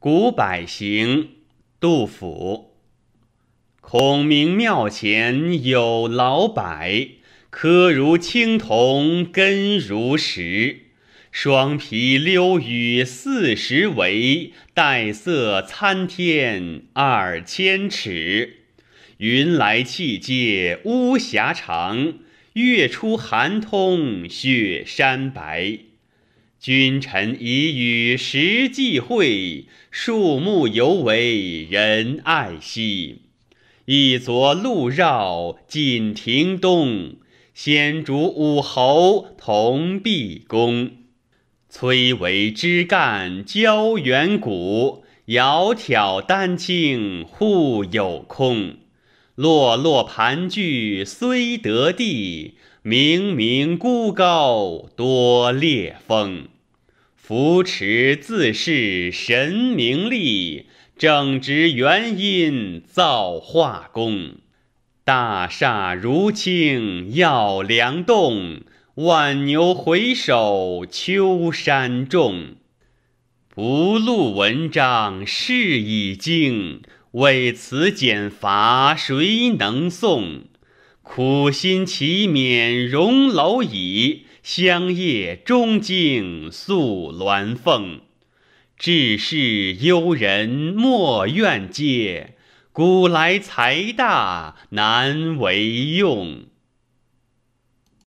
古柏行，杜甫。孔明庙前有老柏，柯如青铜根如石。双皮溜雨四十围，带色参天二千尺。云来气界巫峡长，月出寒通雪山白。君臣以与时际会，树木犹为人爱惜。一昨路绕锦亭东，先主武侯同璧公。崔嵬枝干交远古，窈窕丹青互有空。落落盘踞虽得地，明明孤高多裂风。扶持自是神明力，正直原因造化功。大厦如倾要梁栋，万牛回首秋山重。不露文章是已经。为此减罚谁能送？苦心岂免荣楼矣，香叶终惊宿鸾凤。志士幽人莫怨嗟。古来才大难为用。